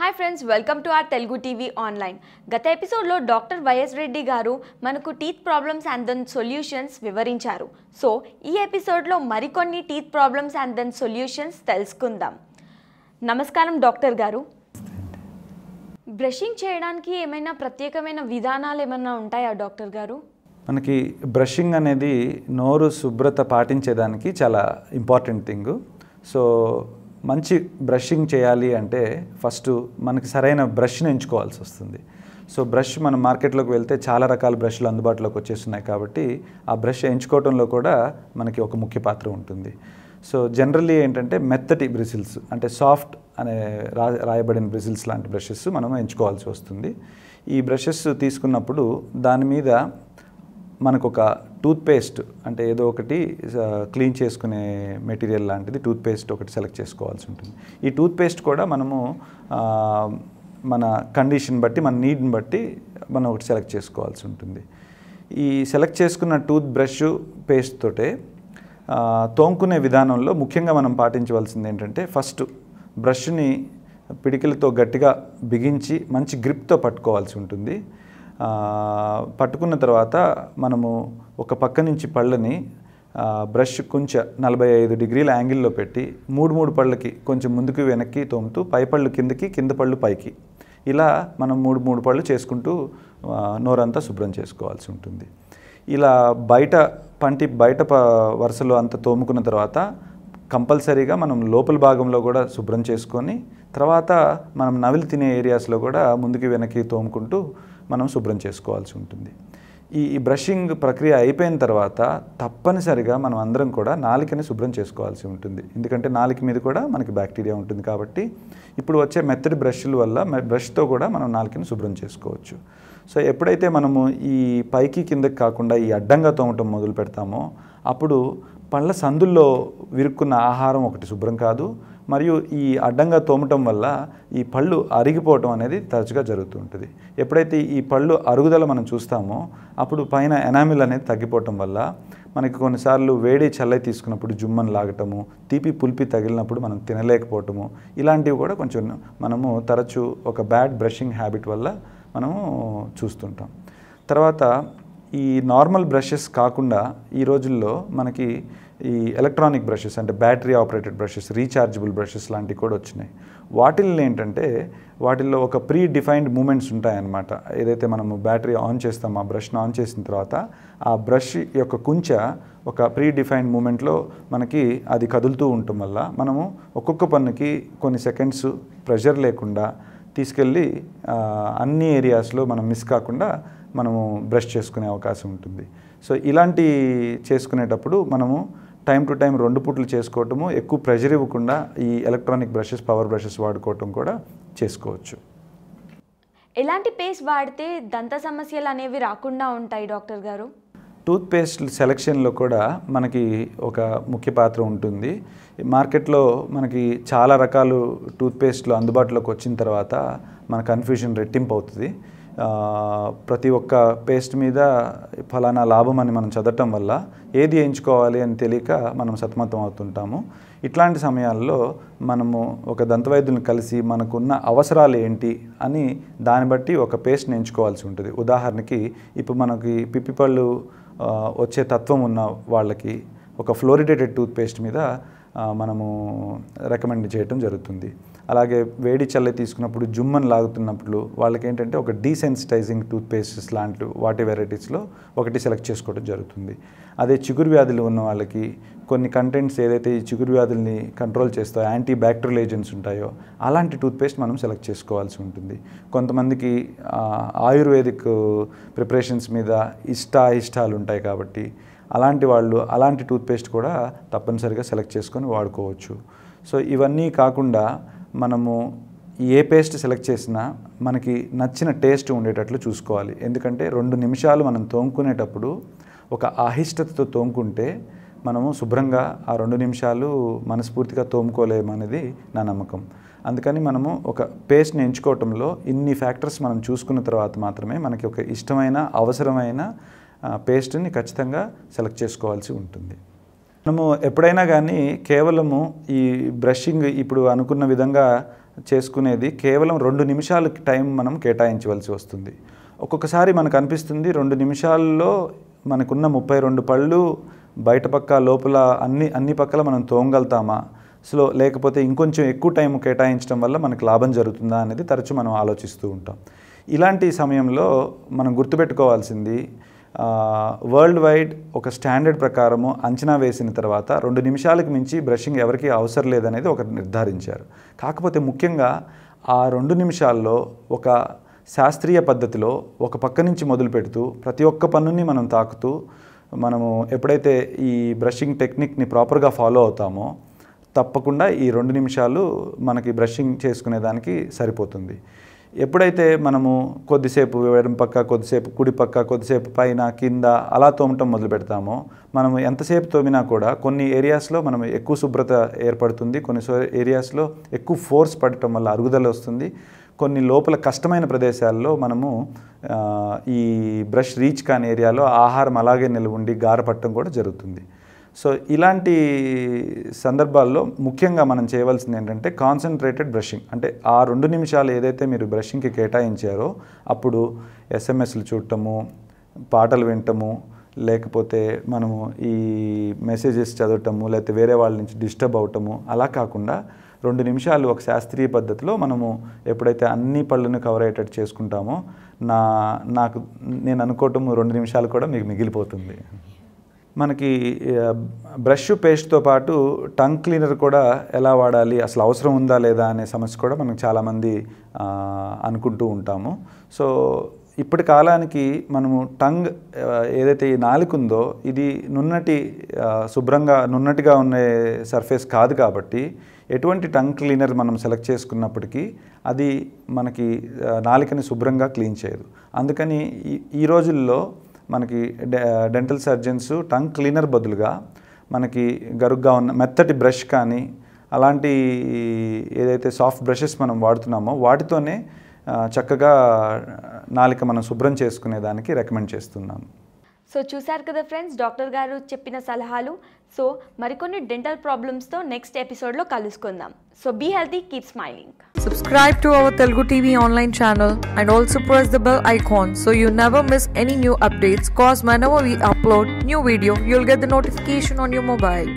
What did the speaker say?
hi friends welcome to our Telugu TV online గత ఎపిసోడ్లో doctor YS Reddy garu మనకు teeth problems and then solutions వివరించారు so ఈ ఎపిసోడ్లో మరికొన్ని teeth problems and then solutions తెలుసుకుందాం నమస్కారం డాక్టర్ గారు బ్రషింగ్ చేయడానికి ఏమైనా ప్రత్యేకమైన విధానాలు ఏమైనా ఉంటాయా డాక్టర్ గారు మనకి బ్రషింగ్ అనేది నోరు శుభ్రత పాటించేదానికి చాలా ఇంపార్టెంట్ థింగ్ సో మంచి బ్రషింగ్ చేయాలి అంటే ఫస్ట్ మనకి సరైన బ్రష్ని ఎంచుకోవాల్సి వస్తుంది సో బ్రష్ మనం మార్కెట్లోకి వెళ్తే చాలా రకాల బ్రష్లు అందుబాటులోకి వచ్చేస్తున్నాయి కాబట్టి ఆ బ్రష్ ఎంచుకోవడంలో కూడా మనకి ఒక ముఖ్య పాత్ర ఉంటుంది సో జనరల్లీ ఏంటంటే మెత్తటి బ్రిసిల్స్ అంటే సాఫ్ట్ అనే రా రాయబడిన బ్రిసిల్స్ లాంటి బ్రషెస్ మనం ఎంచుకోవాల్సి వస్తుంది ఈ బ్రషెస్ తీసుకున్నప్పుడు దాని మీద మనకు ఒక టూత్పేస్ట్ అంటే ఏదో ఒకటి క్లీన్ చేసుకునే మెటీరియల్ లాంటిది టూత్పేస్ట్ ఒకటి సెలెక్ట్ చేసుకోవాల్సి ఉంటుంది ఈ టూత్పేస్ట్ కూడా మనము మన కండిషన్ బట్టి మన నీడ్ని బట్టి మనం ఒకటి సెలెక్ట్ చేసుకోవాల్సి ఉంటుంది ఈ సెలెక్ట్ చేసుకున్న టూత్ బ్రష్ పేస్ట్ తోటే తోముకునే విధానంలో ముఖ్యంగా మనం పాటించవలసింది ఏంటంటే ఫస్ట్ బ్రష్ని పిడికిలతో గట్టిగా బిగించి మంచి గ్రిప్తో పట్టుకోవాల్సి ఉంటుంది పట్టుకున్న తర్వాత మనము ఒక పక్క నుంచి పళ్ళని బ్రష్ కొంచెం నలభై ఐదు డిగ్రీల యాంగిల్లో పెట్టి మూడు మూడు పళ్ళకి కొంచెం ముందుకు వెనక్కి తోముతూ పై పళ్ళు కిందకి కింద పళ్ళు పైకి ఇలా మనం మూడు మూడు పళ్ళు చేసుకుంటూ నోరంతా శుభ్రం చేసుకోవాల్సి ఉంటుంది ఇలా బయట పంటి బయట వరుసలో అంతా తోముకున్న తర్వాత కంపల్సరీగా మనం లోపల భాగంలో కూడా శుభ్రం చేసుకొని తర్వాత మనం నవిలు తినే ఏరియాస్లో కూడా ముందుకి వెనక్కి తోముకుంటూ మనం శుభ్రం చేసుకోవాల్సి ఉంటుంది ఈ ఈ బ్రషింగ్ ప్రక్రియ అయిపోయిన తర్వాత తప్పనిసరిగా మనం అందరం కూడా నాలికని శుభ్రం చేసుకోవాల్సి ఉంటుంది ఎందుకంటే నాలిక మీద కూడా మనకి బ్యాక్టీరియా ఉంటుంది కాబట్టి ఇప్పుడు వచ్చే మెత్తడి బ్రష్ల వల్ల బ్రష్తో కూడా మనం నాలికని శుభ్రం చేసుకోవచ్చు సో ఎప్పుడైతే మనము ఈ పైకి కిందకి కాకుండా ఈ అడ్డంగా తోమటం మొదలు పెడతామో అప్పుడు పళ్ళ సందుల్లో విరుక్కున్న ఆహారం ఒకటి శుభ్రం కాదు మరియు ఈ అడ్డంగా తోమటం వల్ల ఈ పళ్ళు అరిగిపోవటం అనేది తరచుగా జరుగుతూ ఉంటుంది ఎప్పుడైతే ఈ పళ్ళు అరుగుదల మనం చూస్తామో అప్పుడు పైన ఎనామిల్ అనేది తగ్గిపోవటం వల్ల మనకి కొన్నిసార్లు వేడి చల్లై తీసుకున్నప్పుడు జుమ్మను లాగటము తీపి పులిపి తగిలినప్పుడు మనం తినలేకపోవటము ఇలాంటివి కూడా కొంచెం మనము తరచు ఒక బ్యాడ్ బ్రషింగ్ హ్యాబిట్ వల్ల మనము చూస్తుంటాం తర్వాత ఈ నార్మల్ బ్రషెస్ కాకుండా ఈ రోజుల్లో మనకి ఈ ఎలక్ట్రానిక్ బ్రషెస్ అంటే battery operated brushes rechargeable brushes లాంటివి కూడా వచ్చినాయి వాటిల్లో ఏంటంటే వాటిల్లో ఒక ప్రీ డిఫైన్డ్ మూమెంట్స్ ఉంటాయన్నమాట ఏదైతే మనము బ్యాటరీ ఆన్ చేస్తామో ఆ బ్రష్ను ఆన్ చేసిన తర్వాత ఆ బ్రష్ యొక్క కుంచ ఒక ప్రీ డిఫైన్డ్ మూమెంట్లో మనకి అది కదులుతూ ఉండటం వల్ల మనము ఒక్కొక్క పన్నుకి కొన్ని సెకండ్స్ ప్రెషర్ లేకుండా తీసుకెళ్ళి అన్ని ఏరియాస్లో మనం మిస్ కాకుండా మనము బ్రష్ చేసుకునే అవకాశం ఉంటుంది సో ఇలాంటి చేసుకునేటప్పుడు మనము టైం టు టైం రెండు పూట్లు చేసుకోవటము ఎక్కువ ప్రెషర్ ఇవ్వకుండా ఈ ఎలక్ట్రానిక్ బ్రషెస్ పవర్ బ్రషెస్ వాడుకోవటం కూడా చేసుకోవచ్చు ఎలాంటి పేస్ట్ వాడితే దంత సమస్యలు అనేవి రాకుండా ఉంటాయి డాక్టర్ గారు టూత్ పేస్ట్ సెలక్షన్లో కూడా మనకి ఒక ముఖ్య పాత్ర ఉంటుంది మార్కెట్లో మనకి చాలా రకాలు టూత్ పేస్ట్లు అందుబాటులోకి వచ్చిన తర్వాత మన కన్ఫ్యూజన్ రెట్టింపు అవుతుంది ప్రతి ఒక్క పేస్ట్ మీద ఫలానా లాభం అని మనం చదవటం వల్ల ఏది ఎంచుకోవాలి అని తెలియక మనం సతమతం అవుతుంటాము ఇట్లాంటి సమయాల్లో మనము ఒక దంతవైద్యులను కలిసి మనకున్న అవసరాలు ఏంటి అని దాన్ని బట్టి ఒక పేస్ట్ని ఎంచుకోవాల్సి ఉంటుంది ఉదాహరణకి ఇప్పుడు మనకి పిప్పిపళ్ళు వచ్చే తత్వం ఉన్న వాళ్ళకి ఒక ఫ్లోరిడేటెడ్ టూత్ పేస్ట్ మీద మనము రికమెండ్ చేయటం జరుగుతుంది అలాగే వేడి చల్ల తీసుకున్నప్పుడు జుమ్మని లాగుతున్నప్పుడు వాళ్ళకి ఏంటంటే ఒక డీసెన్సిటైజింగ్ టూత్పేస్ట్స్ లాంటి వాటి వెరైటీస్లో ఒకటి సెలెక్ట్ చేసుకోవడం జరుగుతుంది అదే చిగురు వ్యాధులు ఉన్న వాళ్ళకి కొన్ని కంటెంట్స్ ఏదైతే ఈ చిగురు వ్యాధుల్ని కంట్రోల్ చేస్తాయో యాంటీ బ్యాక్టీరియల్ ఏజెంట్స్ ఉంటాయో అలాంటి టూత్పేస్ట్ మనం సెలెక్ట్ చేసుకోవాల్సి ఉంటుంది కొంతమందికి ఆయుర్వేదిక్ ప్రిపరేషన్స్ మీద ఇష్ట ఇష్టాలు ఉంటాయి కాబట్టి అలాంటి వాళ్ళు అలాంటి టూత్పేస్ట్ కూడా తప్పనిసరిగా సెలెక్ట్ చేసుకొని వాడుకోవచ్చు సో ఇవన్నీ కాకుండా మనము ఏ పేస్ట్ సెలెక్ట్ చేసినా మనకి నచ్చిన టేస్ట్ ఉండేటట్లు చూసుకోవాలి ఎందుకంటే రెండు నిమిషాలు మనం తోముకునేటప్పుడు ఒక ఆహిష్టతతో తోముకుంటే మనము శుభ్రంగా ఆ రెండు నిమిషాలు మనస్ఫూర్తిగా తోముకోలేమనేది నా నమ్మకం అందుకని మనము ఒక పేస్ట్ని ఎంచుకోవటంలో ఇన్ని ఫ్యాక్టర్స్ మనం చూసుకున్న తర్వాత మాత్రమే మనకి ఒక ఇష్టమైన అవసరమైన పేస్ట్ని ఖచ్చితంగా సెలెక్ట్ చేసుకోవాల్సి ఉంటుంది మనము ఎప్పుడైనా కానీ కేవలము ఈ బ్రషింగ్ ఇప్పుడు అనుకున్న విధంగా చేసుకునేది కేవలం రెండు నిమిషాలు టైం మనం కేటాయించవలసి వస్తుంది ఒక్కొక్కసారి మనకు అనిపిస్తుంది రెండు నిమిషాల్లో మనకున్న ముప్పై రెండు పళ్ళు బయట పక్క లోపల అన్ని అన్ని పక్కల మనం తోంగలుతామా స్లో లేకపోతే ఇంకొంచెం ఎక్కువ టైం కేటాయించడం వల్ల మనకు లాభం జరుగుతుందా అనేది తరచూ మనం ఆలోచిస్తూ ఉంటాం ఇలాంటి సమయంలో మనం గుర్తుపెట్టుకోవాల్సింది వరల్డ్ వైడ్ ఒక స్టాండర్డ్ ప్రకారము అంచనా వేసిన తర్వాత రెండు నిమిషాలకు మించి బ్రషింగ్ ఎవరికి అవసరం లేదనేది ఒకటి నిర్ధారించారు కాకపోతే ముఖ్యంగా ఆ రెండు నిమిషాల్లో ఒక శాస్త్రీయ పద్ధతిలో ఒక పక్క నుంచి మొదలు పెడుతూ ప్రతి ఒక్క పన్నుని మనం తాకుతూ మనము ఎప్పుడైతే ఈ బ్రషింగ్ టెక్నిక్ని ప్రాపర్గా ఫాలో అవుతామో తప్పకుండా ఈ రెండు నిమిషాలు మనకి బ్రషింగ్ చేసుకునేదానికి సరిపోతుంది ఎప్పుడైతే మనము కొద్దిసేపు ఎడం పక్క కొద్దిసేపు కుడి పక్క కొద్దిసేపు పైన కింద అలా తోమటం మొదలు పెడతామో మనం ఎంతసేపు తోమినా కూడా కొన్ని ఏరియాస్లో మనం ఎక్కువ శుభ్రత ఏర్పడుతుంది కొన్ని ఏరియాస్లో ఎక్కువ ఫోర్స్ పడటం వల్ల అరుగుదల వస్తుంది కొన్ని లోపల కష్టమైన ప్రదేశాల్లో మనము ఈ బ్రష్ రీచ్ కాని ఏరియాలో ఆహారం అలాగే నిలవండి గారపట్టడం కూడా జరుగుతుంది సో ఇలాంటి సందర్భాల్లో ముఖ్యంగా మనం చేయవలసింది ఏంటంటే కాన్సన్ట్రేటెడ్ బ్రషింగ్ అంటే ఆ రెండు నిమిషాలు ఏదైతే మీరు బ్రషింగ్కి కేటాయించారో అప్పుడు ఎస్ఎంఎస్లు చూడటము పాటలు వినటము లేకపోతే మనము ఈ మెసేజెస్ చదవటము లేకపోతే వేరే వాళ్ళ నుంచి డిస్టర్బ్ అవటము అలా కాకుండా రెండు నిమిషాలు ఒక శాస్త్రీయ పద్ధతిలో మనము ఎప్పుడైతే అన్ని పళ్ళను కవర్ అయ్యేటట్టు చేసుకుంటామో నా నాకు నేను అనుకోవటం రెండు నిమిషాలు కూడా మీకు మిగిలిపోతుంది మనకి బ్రష్ పేస్ట్తో పాటు టంగ్ క్లీనర్ కూడా ఎలా వాడాలి అసలు అవసరం ఉందా లేదా అనే సమస్య కూడా మనం చాలామంది అనుకుంటూ ఉంటాము సో ఇప్పటి కాలానికి మనము టంగ్ ఏదైతే ఈ నాలుక ఉందో ఇది నున్నటి శుభ్రంగా నున్నటిగా ఉండే సర్ఫేస్ కాదు కాబట్టి ఎటువంటి టంగ్ క్లీనర్ మనం సెలెక్ట్ చేసుకున్నప్పటికీ అది మనకి నాలికని శుభ్రంగా క్లీన్ చేయదు అందుకని ఈ రోజుల్లో మనకి డెంటల్ సర్జన్స్ టంగ్ క్లీనర్ బదులుగా మనకి గరుగ్గా ఉన్న మెత్తటి బ్రష్ కానీ అలాంటి ఏదైతే సాఫ్ట్ బ్రషెస్ మనం వాడుతున్నామో వాటితోనే చక్కగా నాలిక మనం శుభ్రం చేసుకునేదానికి రికమెండ్ చేస్తున్నాము సో చూశారు కదా ఫ్రెండ్స్ డాక్టర్ గారు చెప్పిన సలహాలు సో మరికొన్ని డెంటల్ ప్రాబ్లమ్స్తో నెక్స్ట్ ఎపిసోడ్లో కలుసుకుందాం so be healthy keep smiling subscribe to our Telugu TV online channel and also press the bell icon so you never miss any new updates cause whenever we upload new video you'll get the notification on your mobile